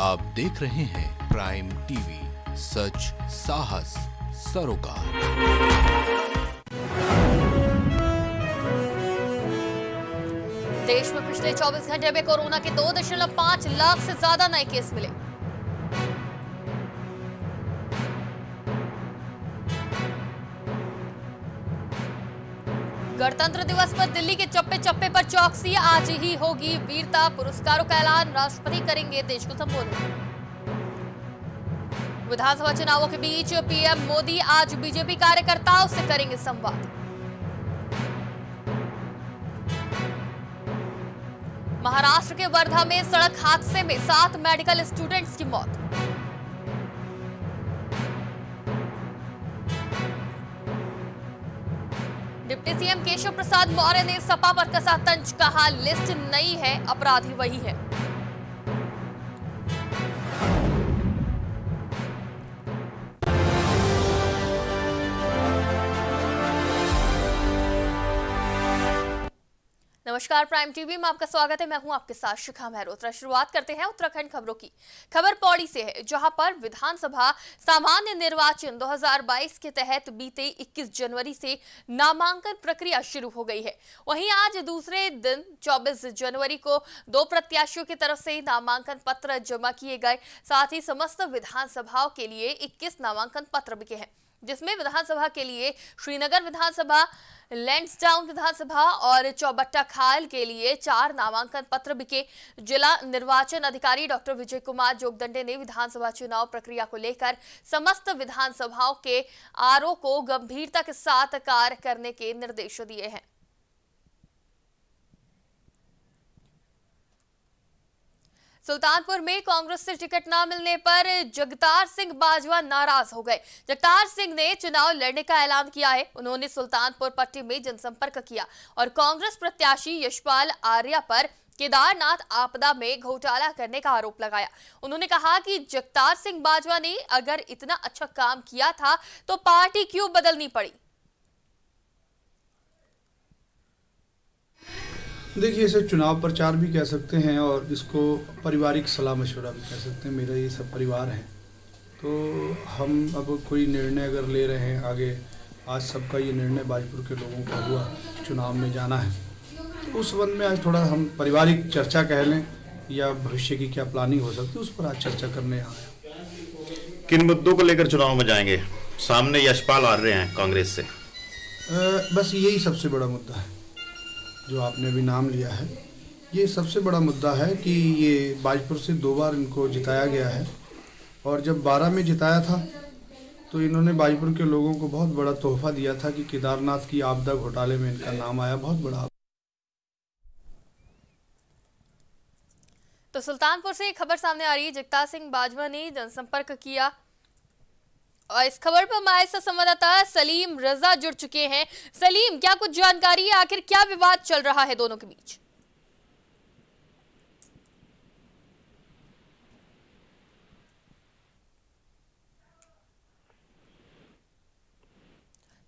आप देख रहे हैं प्राइम टीवी सच साहस सरोकार देश में पिछले 24 घंटे में कोरोना के दो दशमलव पांच लाख से ज्यादा नए केस मिले गणतंत्र दिवस पर दिल्ली के चप्पे चप्पे पर चौकसी आज ही होगी वीरता पुरस्कारों का ऐलान राष्ट्रपति करेंगे देश को संबोधित विधानसभा चुनावों के बीच पीएम मोदी आज बीजेपी कार्यकर्ताओं से करेंगे संवाद महाराष्ट्र के वर्धा में सड़क हादसे में सात मेडिकल स्टूडेंट्स की मौत डिप्टी सीएम केशव प्रसाद मौर्य ने सपा पर कसा तंज कहा लिस्ट नई है अपराधी वही है नमस्कार प्राइम टीवी में आपका स्वागत है मैं हूं आपके साथ शिखा मेहरोत्रा शुरुआत करते हैं उत्तराखंड खबरों की खबर पौड़ी से है जहां पर विधानसभा सामान्य निर्वाचन 2022 के तहत बीते 21 जनवरी से नामांकन प्रक्रिया शुरू हो गई है वहीं आज दूसरे दिन 24 जनवरी को दो प्रत्याशियों की तरफ से नामांकन पत्र जमा किए गए साथ ही समस्त विधानसभाओं के लिए इक्कीस नामांकन पत्र बिके हैं जिसमें विधानसभा के लिए श्रीनगर विधानसभा लैंड्सडाउन विधानसभा और चौबट्टा खाल के लिए चार नामांकन पत्र बिके जिला निर्वाचन अधिकारी डॉक्टर विजय कुमार जोगदंडे ने विधानसभा चुनाव प्रक्रिया को लेकर समस्त विधानसभाओं के आरओ को गंभीरता के साथ कार्य करने के निर्देश दिए हैं सुल्तानपुर में कांग्रेस से टिकट ना मिलने पर जगतार सिंह बाजवा नाराज हो गए जगतार सिंह ने चुनाव लड़ने का ऐलान किया है उन्होंने सुल्तानपुर पट्टी में जनसंपर्क किया और कांग्रेस प्रत्याशी यशपाल आर्या पर केदारनाथ आपदा में घोटाला करने का आरोप लगाया उन्होंने कहा कि जगतार सिंह बाजवा ने अगर इतना अच्छा काम किया था तो पार्टी क्यों बदलनी पड़ी देखिए इसे चुनाव प्रचार भी कह सकते हैं और इसको पारिवारिक सलाह मशवरा भी कह सकते हैं मेरा ये सब परिवार है तो हम अब कोई निर्णय अगर ले रहे हैं आगे आज सबका ये निर्णय बाजपुर के लोगों का हुआ चुनाव में जाना है तो उस संबंध में आज थोड़ा हम पारिवारिक चर्चा कह लें या भविष्य की क्या प्लानिंग हो सकती है उस पर आज चर्चा करने आए किन मुद्दों को लेकर चुनाव में जाएंगे सामने यशपाल आ रहे हैं कांग्रेस से आ, बस यही सबसे बड़ा मुद्दा है जो आपने अभी नाम लिया है ये सबसे बड़ा मुद्दा है कि ये बाजपुर से दो बार इनको जिताया गया है और जब बारह में जिताया था तो इन्होंने बाजपुर के लोगों को बहुत बड़ा तोहफा दिया था कि केदारनाथ की आपदा घोटाले में इनका नाम आया बहुत बड़ा तो सुल्तानपुर से खबर सामने आ रही जगता सिंह बाजवा ने जनसंपर्क किया और इस खबर पर हमारे साथ संवाददाता सलीम रजा जुड़ चुके हैं सलीम क्या कुछ जानकारी है आखिर क्या विवाद चल रहा है दोनों के बीच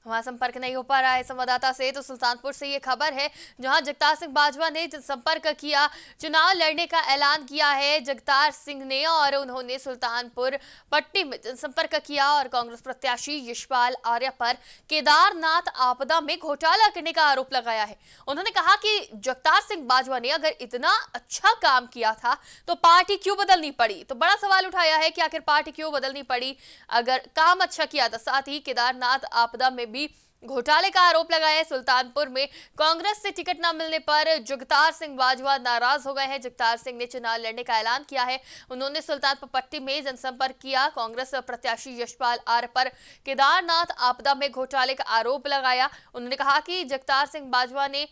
हमारा संपर्क नहीं हो पा रहा है संवाददाता से तो सुल्तानपुर से ये खबर है जहां जगतार सिंह बाजवा ने संपर्क किया चुनाव लड़ने का ऐलान किया है जगतार सिंह ने और उन्होंने सुल्तानपुर पट्टी में जनसंपर्क किया और कांग्रेस प्रत्याशी यशपाल आर्य पर केदारनाथ आपदा में घोटाला करने का आरोप लगाया है उन्होंने कहा कि जगतार सिंह बाजवा ने अगर इतना अच्छा काम किया था तो पार्टी क्यों बदलनी पड़ी तो बड़ा सवाल उठाया है कि आखिर पार्टी क्यों बदलनी पड़ी अगर काम अच्छा किया था साथ ही केदारनाथ आपदा में भी घोटाले का आरोप लगाया है सुल्तानपुर में कांग्रेस से टिकट न मिलने पर जगतार सिंह बाजवा नाराज हो गए हैं जगतार सिंह ने चुनाव लड़ने का ऐलान किया है उन्होंने सुल्तानपुर पट्टी में जनसंपर्क किया कांग्रेस प्रत्याशी यशपाल आर पर केदारनाथ आपदा में घोटाले का आरोप लगाया उन्होंने कहा कि जगतार सिंह बाजवा ने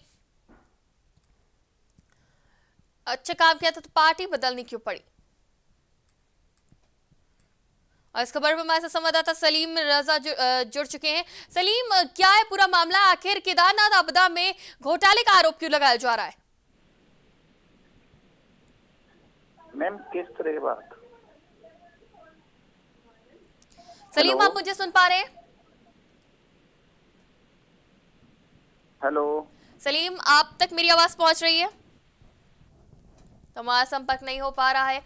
अच्छा काम किया था तो पार्टी बदलनी क्यों पड़ी और इस खबर में हमारे साथ संवाददाता सलीम रजा जुड़ चुके हैं सलीम क्या है पूरा मामला आखिर केदारनाथ आपदा में घोटाले का आरोप क्यों लगाया जा रहा है मैम किस तरह की बात सलीम आप मुझे सुन पा रहे हैं हेलो सलीम आप तक मेरी आवाज पहुंच रही है तो हमारा संपर्क नहीं हो पा रहा है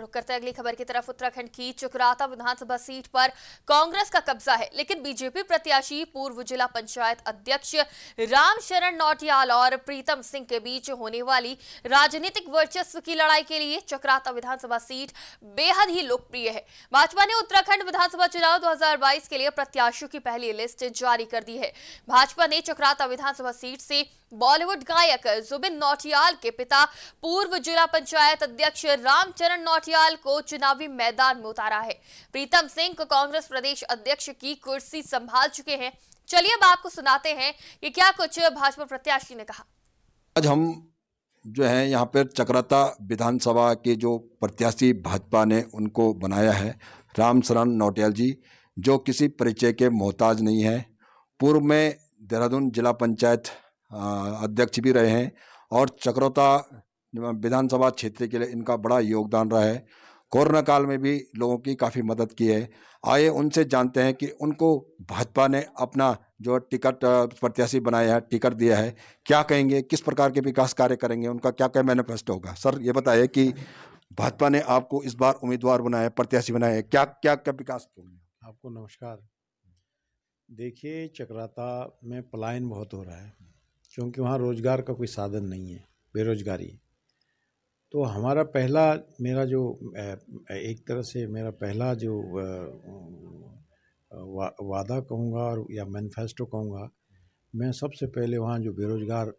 रुक करते अगली खबर की तरफ उत्तराखंड की चुकराता विधानसभा सीट पर कांग्रेस का कब्जा है लेकिन बीजेपी प्रत्याशी पूर्व जिला पंचायत अध्यक्ष रामशरण नौटियाल और प्रीतम सिंह के बीच होने वाली राजनीतिक वर्चस्व की लड़ाई के लिए चक्राता विधानसभा सीट बेहद ही लोकप्रिय है भाजपा ने उत्तराखंड विधानसभा चुनाव दो के लिए प्रत्याशियों की पहली लिस्ट जारी कर दी है भाजपा ने चक्राता विधानसभा सीट से बॉलीवुड गायक जुबिन नौटियाल के पिता पूर्व जिला पंचायत अध्यक्ष रामचरण नौटियाल काठियाल को चुनावी मैदान में उतारा है प्रीतम सिंह को कांग्रेस प्रदेश अध्यक्ष की कुर्सी संभाल चुके हैं चलिए अब आपको सुनाते हैं कि क्या कुछ भाजपा प्रत्याशी ने कहा आज हम जो है यहाँ पर चक्रता विधानसभा के जो प्रत्याशी भाजपा ने उनको बनाया है राम शरण नौटियाल जी जो किसी परिचय के मोहताज नहीं है पूर्व में देहरादून जिला पंचायत अध्यक्ष भी रहे हैं और चक्रोता विधानसभा क्षेत्र के लिए इनका बड़ा योगदान रहा है कोरोना काल में भी लोगों की काफ़ी मदद की है आइए उनसे जानते हैं कि उनको भाजपा ने अपना जो टिकट प्रत्याशी बनाया है टिकट दिया है क्या कहेंगे किस प्रकार के विकास कार्य करेंगे उनका क्या क्या मैनिफेस्टो होगा सर ये बताइए कि भाजपा ने आपको इस बार उम्मीदवार बनाया प्रत्याशी बनाया क्या क्या क्या विकास आपको नमस्कार देखिए चक्राता में पलायन बहुत हो रहा है क्योंकि वहाँ रोजगार का कोई साधन नहीं है बेरोजगारी तो हमारा पहला मेरा जो एक तरह से मेरा पहला जो वा, वादा कहूँगा और या मैनिफेस्टो कहूँगा मैं सबसे पहले वहाँ जो बेरोज़गार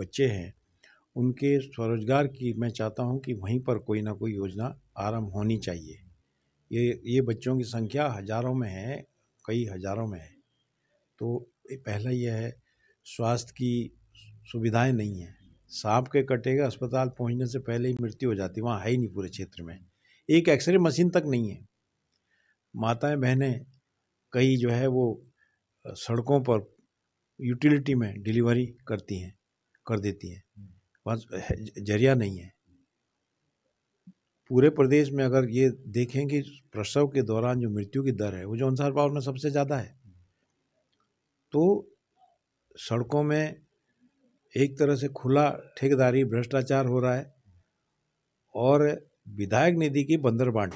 बच्चे हैं उनके स्वरोजगार की मैं चाहता हूँ कि वहीं पर कोई ना कोई योजना आरंभ होनी चाहिए ये ये बच्चों की संख्या हज़ारों में है कई हज़ारों में है तो पहला यह है स्वास्थ्य की सुविधाएं नहीं हैं सांप के कटे गए अस्पताल पहुंचने से पहले ही मृत्यु हो जाती वहाँ है ही नहीं पूरे क्षेत्र में एक एक्सरे मशीन तक नहीं है माताएं बहनें कई जो है वो सड़कों पर यूटिलिटी में डिलीवरी करती हैं कर देती हैं बस जरिया नहीं है पूरे प्रदेश में अगर ये देखें कि प्रसव के दौरान जो मृत्यु की दर है वो जो अनुसार पावर में सबसे ज़्यादा है तो सड़कों में एक तरह से खुला ठेकेदारी भ्रष्टाचार हो रहा है और विधायक निधि की बंदर बांट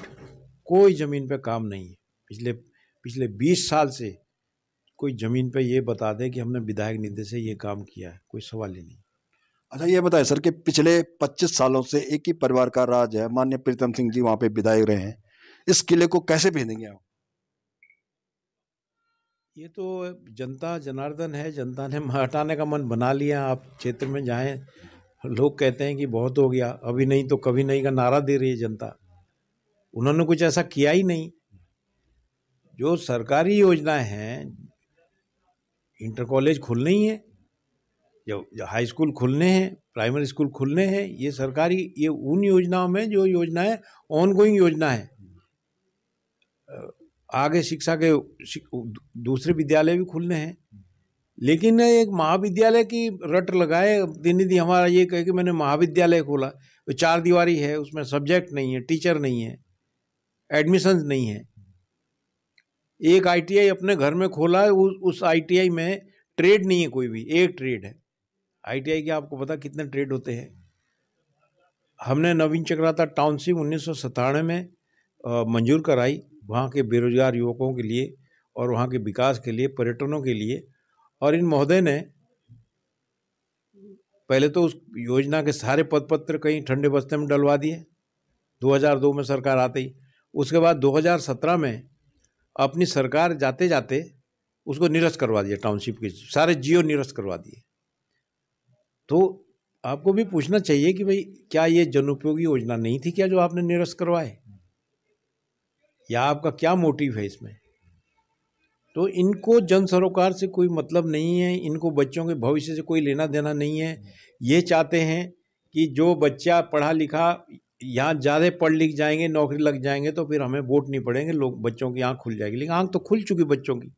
कोई ज़मीन पे काम नहीं है पिछले पिछले बीस साल से कोई ज़मीन पे ये बता दे कि हमने विधायक निधि से ये काम किया है कोई सवाल ही नहीं अच्छा ये बताएं सर कि पिछले 25 सालों से एक ही परिवार का राज है मान्य प्रीतम सिंह जी वहाँ पे विधायक रहे हैं इस किले को कैसे भेजेंगे आप ये तो जनता जनार्दन है जनता ने हटाने का मन बना लिया आप क्षेत्र में जाएं लोग कहते हैं कि बहुत हो गया अभी नहीं तो कभी नहीं का नारा दे रही है जनता उन्होंने कुछ ऐसा किया ही नहीं जो सरकारी योजनाएं हैं इंटर कॉलेज खुलने ही हैं जब हाई स्कूल खुलने हैं प्राइमरी स्कूल खुलने हैं ये सरकारी ये उन योजनाओं में जो योजनाएं ऑन गोइंग योजना है आगे शिक्षा के दूसरे विद्यालय भी खुलने हैं लेकिन एक महाविद्यालय की रट लगाए दिन दिन हमारा ये कहे कि मैंने महाविद्यालय खोला वो तो चार दीवारी है उसमें सब्जेक्ट नहीं है टीचर नहीं है एडमिशन नहीं है एक आईटीआई अपने घर में खोला उस उस आईटीआई में ट्रेड नहीं है कोई भी एक ट्रेड है आईटीआई के आपको पता कितने ट्रेड होते हैं हमने नवीन चक्राता टाउनशिप उन्नीस में मंजूर कराई वहाँ के बेरोजगार युवकों के लिए और वहाँ के विकास के लिए पर्यटनों के लिए और इन महोदय ने पहले तो उस योजना के सारे पद पत्र कहीं ठंडे बस्ते में डलवा दिए 2002 में सरकार आते ही उसके बाद 2017 में अपनी सरकार जाते जाते उसको निरस्त करवा दिया टाउनशिप के सारे जियो निरस्त करवा दिए तो आपको भी पूछना चाहिए कि भाई क्या ये जनोपयोगी योजना नहीं थी क्या जो आपने निरस्त करवाए या आपका क्या मोटिव है इसमें तो इनको जन सरोकार से कोई मतलब नहीं है इनको बच्चों के भविष्य से कोई लेना देना नहीं है ये चाहते हैं कि जो बच्चा पढ़ा लिखा यहाँ ज़्यादा पढ़ लिख जाएंगे नौकरी लग जाएंगे तो फिर हमें वोट नहीं पड़ेंगे लोग बच्चों की आँख खुल जाएगी लेकिन आँख तो खुल चुकी बच्चों की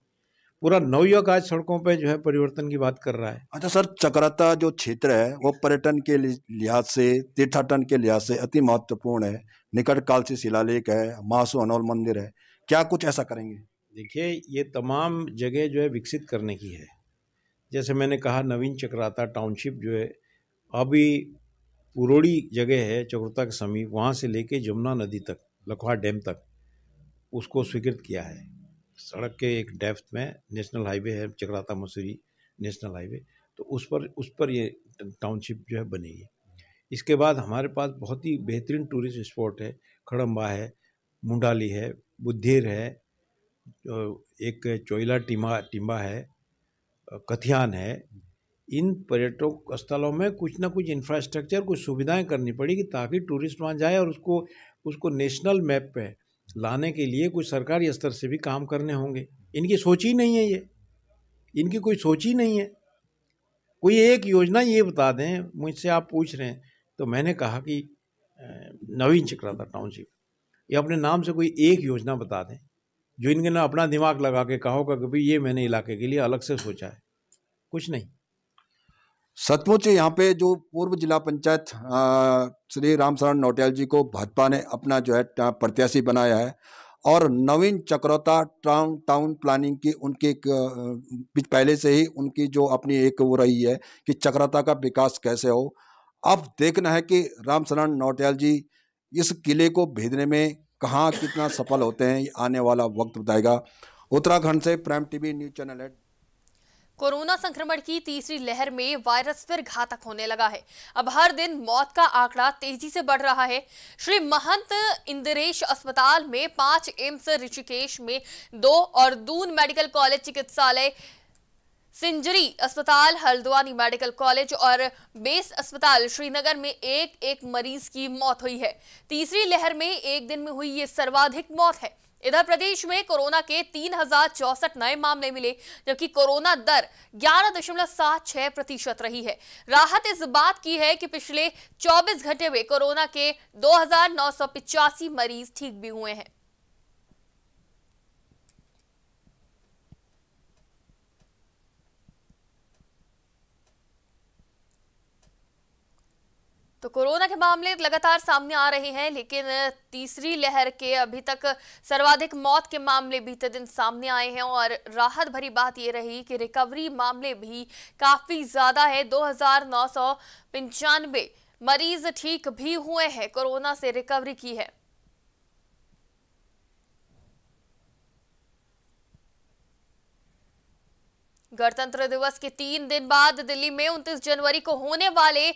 पूरा नवयुवक आज सड़कों पर जो है परिवर्तन की बात कर रहा है अच्छा सर चक्राता जो क्षेत्र है वो पर्यटन के लिहाज से तीर्थाटन के लिहाज से अति महत्वपूर्ण है निकट काल से शिलालेख है मासू अनोल मंदिर है क्या कुछ ऐसा करेंगे देखिए ये तमाम जगह जो है विकसित करने की है जैसे मैंने कहा नवीन चक्राता टाउनशिप जो है अभी पुरोड़ी जगह है चक्रता के समीप वहाँ से लेके जमुना नदी तक लखवा डैम तक उसको स्वीकृत किया है सड़क के एक डेफ्थ में नेशनल हाईवे है चक्राता मसूरी नेशनल हाईवे तो उस पर उस पर ये टाउनशिप जो है बनेगी इसके बाद हमारे पास बहुत ही बेहतरीन टूरिस्ट स्पॉट है खड़म्बा है मुंडाली है बुद्धेर है एक चोइला टिम्बा टिम्बा है कथियान है इन पर्यटक स्थलों में कुछ ना कुछ इंफ्रास्ट्रक्चर कुछ सुविधाएं करनी पड़ेगी ताकि टूरिस्ट वहाँ जाए और उसको उसको नेशनल मैप पे लाने के लिए कुछ सरकारी स्तर से भी काम करने होंगे इनकी सोच ही नहीं है ये इनकी कोई सोच ही नहीं है कोई एक योजना ये बता दें मुझसे आप पूछ रहे हैं तो मैंने कहा कि नवीन चक्राता टाउनशिप ये अपने नाम से कोई एक योजना बता दें जो इनके ना अपना दिमाग लगा के कहा होगा कि भाई ये मैंने इलाके के लिए अलग से सोचा है कुछ नहीं सचमुच यहाँ पे जो पूर्व जिला पंचायत श्री राम शरण नौटियाल जी को भाजपा ने अपना जो है प्रत्याशी बनाया है और Naveen Chakrata town town planning की उनकी एक पहले से ही उनकी जो अपनी एक वो रही है कि चक्रोता का विकास कैसे हो अब देखना है कि रामचरण नौटियाल जी इस किले को भेजने में कहाँ कितना सफल होते हैं आने वाला वक्त बताएगा उत्तराखंड से प्राइम टीवी न्यूज चैनल है कोरोना संक्रमण की तीसरी लहर में वायरस फिर घातक होने लगा है अब हर दिन मौत का आंकड़ा तेजी से बढ़ रहा है श्री महंत इंद्रेश अस्पताल में पांच एम्स ऋषिकेश में दो और दून मेडिकल कॉलेज चिकित्सालय सिंजरी अस्पताल हल्द्वानी मेडिकल कॉलेज और बेस अस्पताल श्रीनगर में एक एक मरीज की मौत हुई है तीसरी लहर में एक दिन में हुई ये सर्वाधिक मौत है इधर प्रदेश में कोरोना के तीन नए मामले मिले जबकि कोरोना दर ग्यारह दशमलव सात छह प्रतिशत रही है राहत इस बात की है कि पिछले 24 घंटे में कोरोना के दो मरीज ठीक भी हुए हैं तो कोरोना के मामले लगातार सामने आ रहे हैं लेकिन तीसरी लहर के अभी तक सर्वाधिक मौत के मामले बीते दिन सामने आए हैं और राहत भरी बात ये रही कि रिकवरी मामले भी काफ़ी ज़्यादा है दो मरीज ठीक भी हुए हैं कोरोना से रिकवरी की है गणतंत्र दिवस के तीन दिन बाद दिल्ली में 29 जनवरी को होने वाले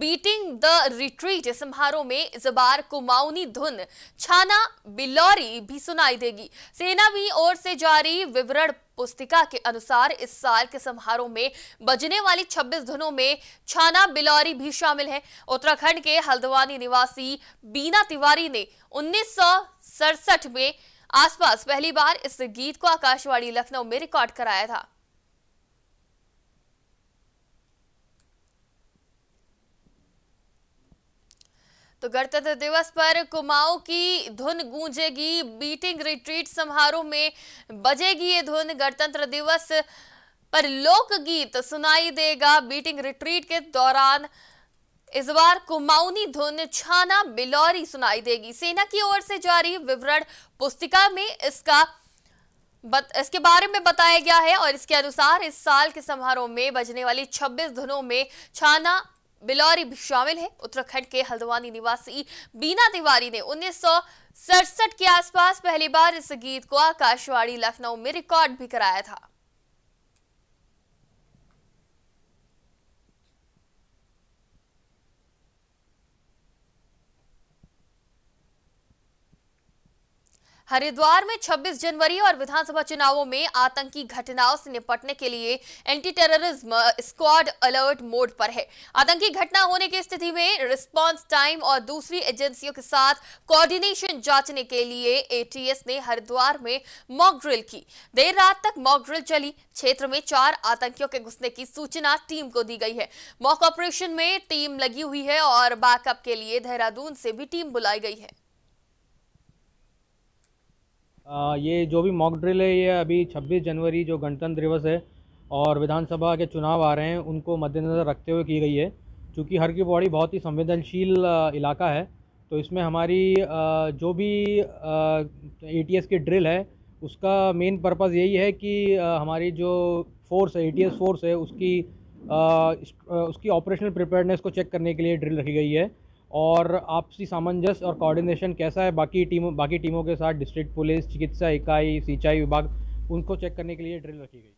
बीटिंग द रिट्रीट समारोह में इस बार कुमाऊनी धुन छाना बिलौरी भी सुनाई देगी सेना भी ओर से जारी विवरण पुस्तिका के अनुसार इस साल के समारोह में बजने वाली 26 धुनों में छाना बिलौरी भी शामिल है उत्तराखंड के हल्द्वानी निवासी बीना तिवारी ने उन्नीस में आसपास पहली बार इस गीत को आकाशवाणी लखनऊ में रिकॉर्ड कराया था तो गणतंत्र दिवस पर कुमाऊं की धुन गूंजेगी बीटिंग रिट्रीट समारोह में बजेगी ये धुन गणतंत्र दिवस पर लोकगीत सुनाई देगा बीटिंग रिट्रीट के दौरान इस बार कुमाऊनी धुन छाना बिलौरी सुनाई देगी सेना की ओर से जारी विवरण पुस्तिका में इसका बत, इसके बारे में बताया गया है और इसके अनुसार इस साल के समारोह में बजने वाली 26 धुनों में छाना बिलौरी भी शामिल है उत्तराखंड के हल्द्वानी निवासी बीना तिवारी ने उन्नीस के आसपास पहली बार इस गीत को आकाशवाणी लखनऊ में रिकॉर्ड भी कराया था हरिद्वार में 26 जनवरी और विधानसभा चुनावों में आतंकी घटनाओं से निपटने के लिए anti terrorism squad alert mode पर है आतंकी घटना होने की स्थिति में रिस्पांस टाइम और दूसरी एजेंसियों के साथ कोऑर्डिनेशन जांचने के लिए एटीएस ने हरिद्वार में मॉक ड्रिल की देर रात तक मॉक ड्रिल चली क्षेत्र में चार आतंकियों के घुसने की सूचना टीम को दी गई है मॉक ऑपरेशन में टीम लगी हुई है और बैकअप के लिए देहरादून से भी टीम बुलाई गई है आ, ये जो भी मॉक ड्रिल है ये अभी 26 जनवरी जो गणतंत्र दिवस है और विधानसभा के चुनाव आ रहे हैं उनको मद्देनज़र रखते हुए की गई है क्योंकि हर की पौड़ी बहुत ही संवेदनशील इलाका है तो इसमें हमारी जो भी एटीएस की ड्रिल है उसका मेन पर्पज़ यही है कि हमारी जो फोर्स है एटीएस फोर्स है उसकी उसकी ऑपरेशनल प्रिपेयरनेस को चेक करने के लिए ड्रिल रखी गई है और आपसी सामंजस्य और कोऑर्डिनेशन कैसा है बाकी टीमों बाकी टीमों के साथ डिस्ट्रिक्ट पुलिस चिकित्सा इकाई सिंचाई विभाग उनको चेक करने के लिए ड्रिल रखी गई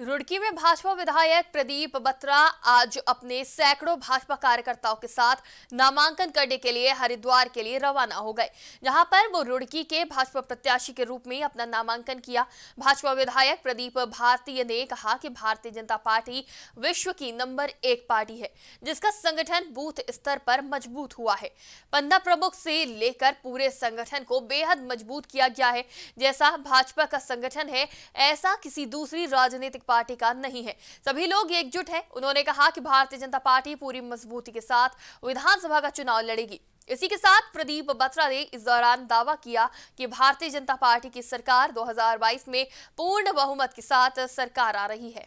रुड़की में भाजपा विधायक प्रदीप बत्रा आज अपने सैकड़ों भाजपा कार्यकर्ताओं के साथ नामांकन करने के लिए हरिद्वार के लिए रवाना हो गए जहां पर वो रुड़की के भाजपा प्रत्याशी के रूप में अपना नामांकन किया भाजपा विधायक प्रदीप भारतीय ने कहा कि भारतीय जनता पार्टी विश्व की नंबर एक पार्टी है जिसका संगठन बूथ स्तर पर मजबूत हुआ है पन्ना प्रमुख से लेकर पूरे संगठन को बेहद मजबूत किया गया है जैसा भाजपा का संगठन है ऐसा किसी दूसरी राजनीतिक पार्टी का नहीं है सभी लोग एकजुट हैं उन्होंने कहा कि भारतीय जनता पार्टी पूरी मजबूती के साथ विधानसभा का चुनाव लड़ेगी इसी के साथ प्रदीप बत्रा ने इस दौरान दावा किया कि भारतीय जनता पार्टी की सरकार 2022 में पूर्ण बहुमत के साथ सरकार आ रही है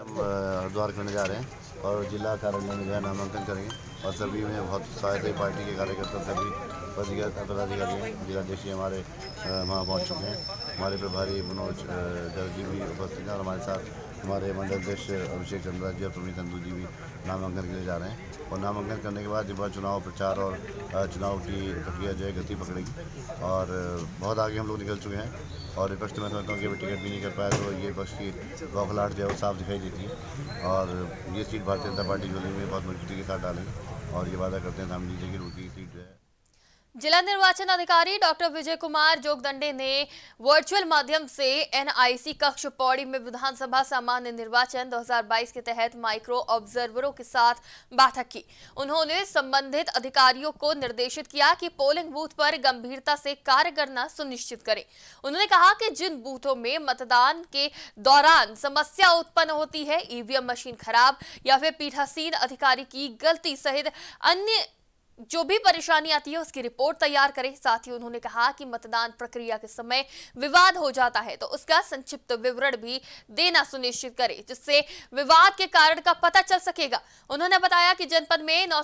हम हरिद्वार करने जा रहे हैं और जिला कार्यालय में जो है नामांकन करेंगे और सभी में बहुत सारे पार्टी के कार्यकर्ता सभी पदाधिकारी जिलाध्यक्ष हमारे वहाँ पहुँच चुके हैं हमारे प्रभारी मनोज जर्जी जी भी उपस्थित हैं और हमारे साथ हमारे मंडल अध्यक्ष अभिषेक चंद्रा जी और प्रवीण चंदू जी भी नामांकन के लिए जा रहे हैं और नामांकन करने के बाद जब बार चुनाव प्रचार और चुनाव की प्रक्रिया जो है गति पकड़ेगी और बहुत आगे हम लोग निकल चुके हैं और विपक्ष तो मैं समझता हूँ कि अभी टिकट भी नहीं कर पाया तो ये विपक्ष की बौखलाहट जो है वो साफ दिखाई देती है और ये सीट भारतीय जनता पार्टी जो है बहुत मजबूती के साथ डालेंगे और ये वादा करते हैं हम नीचे की रूटी सीट जो है जिला निर्वाचन अधिकारी डॉक्टर विजय कुमार जोगदंडे ने वर्चुअल माध्यम से एनआईसी कक्ष पौड़ी में विधानसभा सामान्य निर्वाचन 2022 के तहत माइक्रो ऑब्जर्वरों के साथ बैठक की उन्होंने संबंधित अधिकारियों को निर्देशित किया कि पोलिंग बूथ पर गंभीरता से कार्य करना सुनिश्चित करें उन्होंने कहा कि जिन बूथों में मतदान के दौरान समस्या उत्पन्न होती है ईवीएम मशीन खराब या फिर पीठासीन अधिकारी की गलती सहित अन्य जो भी परेशानी आती है उसकी रिपोर्ट तैयार करें साथ ही उन्होंने कहा कि मतदान प्रक्रिया के समय विवाद हो जाता है तो उसका संक्षिप्त विवरण भी देना सुनिश्चित करें जिससे विवाद के कारण का पता चल सकेगा उन्होंने बताया कि जनपद में नौ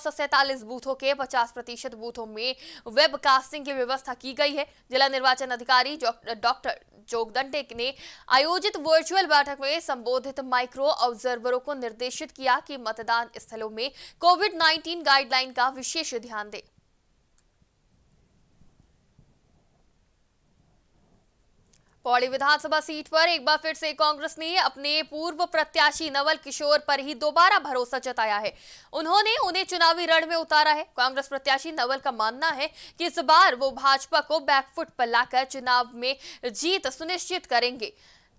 बूथों के 50 प्रतिशत बूथों में वेबकास्टिंग की व्यवस्था की गई है जिला निर्वाचन अधिकारी डॉक्टर जोगदंडे ने आयोजित वर्चुअल बैठक में संबोधित माइक्रो ऑब्जर्वरों को निर्देशित किया कि मतदान स्थलों में कोविड नाइन्टीन गाइडलाइन का विशेष ध्यान दें पौड़ी विधानसभा सीट पर एक बार फिर से कांग्रेस ने अपने पूर्व प्रत्याशी नवल किशोर पर ही दोबारा भरोसा जताया है उन्होंने उन्हें चुनावी रण में उतारा है कांग्रेस प्रत्याशी नवल का मानना है कि इस बार वो भाजपा को बैकफुट पर लाकर चुनाव में जीत सुनिश्चित करेंगे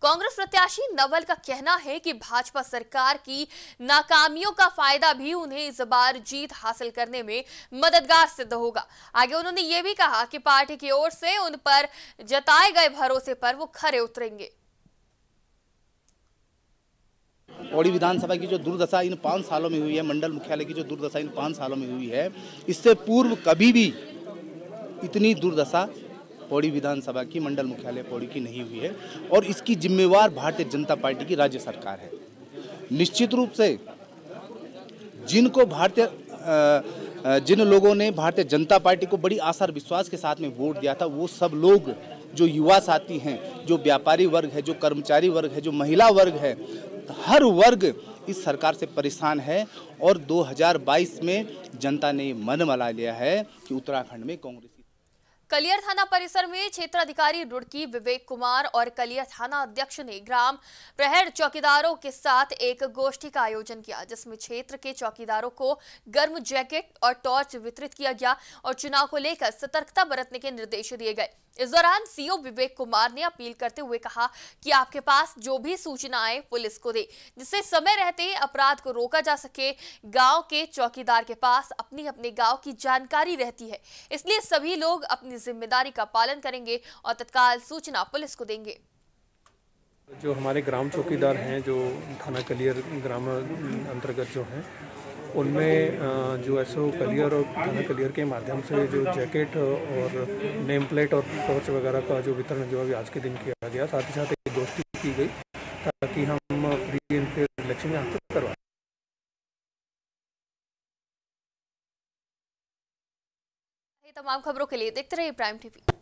कांग्रेस प्रत्याशी नवल का कहना है कि भाजपा सरकार की नाकामियों का फायदा भी उन्हें इस बार जीत हासिल करने में मददगार सिद्ध होगा आगे उन्होंने ये भी कहा कि पार्टी की ओर से उन पर जताए गए भरोसे पर वो खरे उतरेंगे पौड़ी विधानसभा की जो दुर्दशा इन पाँच सालों में हुई है मंडल मुख्यालय की जो दुर्दशा इन पाँच सालों में हुई है इससे पूर्व कभी भी इतनी दुर्दशा पौड़ी विधानसभा की मंडल मुख्यालय पौड़ी की नहीं हुई है और इसकी जिम्मेवार भारतीय जनता पार्टी की राज्य सरकार है निश्चित रूप से जिनको भारतीय जिन लोगों ने भारतीय जनता पार्टी को बड़ी आसार विश्वास के साथ में वोट दिया था वो सब लोग जो युवा साथी हैं जो व्यापारी वर्ग है जो कर्मचारी वर्ग है जो महिला वर्ग है हर वर्ग इस सरकार से परेशान है और 2022 में जनता ने मन मला लिया है कि उत्तराखंड में कांग्रेस कलियर थाना परिसर में क्षेत्राधिकारी रुड़की विवेक कुमार और कलियर थाना अध्यक्ष ने ग्राम प्रहर चौकीदारों के साथ एक गोष्ठी का आयोजन किया जिसमें क्षेत्र के चौकीदारों को गर्म जैकेट और टॉर्च वितरित किया गया और चुनाव को लेकर सतर्कता बरतने के निर्देश दिए गए इस दौरान सीओ विवेक कुमार ने अपील करते हुए कहा कि आपके पास जो भी सूचना आए पुलिस को दे जिससे समय रहते अपराध को रोका जा सके गांव के चौकीदार के पास अपनी अपने गांव की जानकारी रहती है इसलिए सभी लोग अपनी जिम्मेदारी का पालन करेंगे और तत्काल सूचना पुलिस को देंगे जो हमारे ग्राम चौकीदार हैं जो थाना कलियर ग्राम अंतर्गत जो हैं उनमें जो एसओ कलियर और थाना कलियर के माध्यम से जो जैकेट और नेम प्लेट और टॉर्च वगैरह का जो वितरण जो है आज के दिन किया गया साथ ही साथ एक गोष्ठी की गई ताकि हम फ्री एंड फेयर इलेक्शन में पर तमाम खबरों के लिए देखते रहिए प्राइम टीवी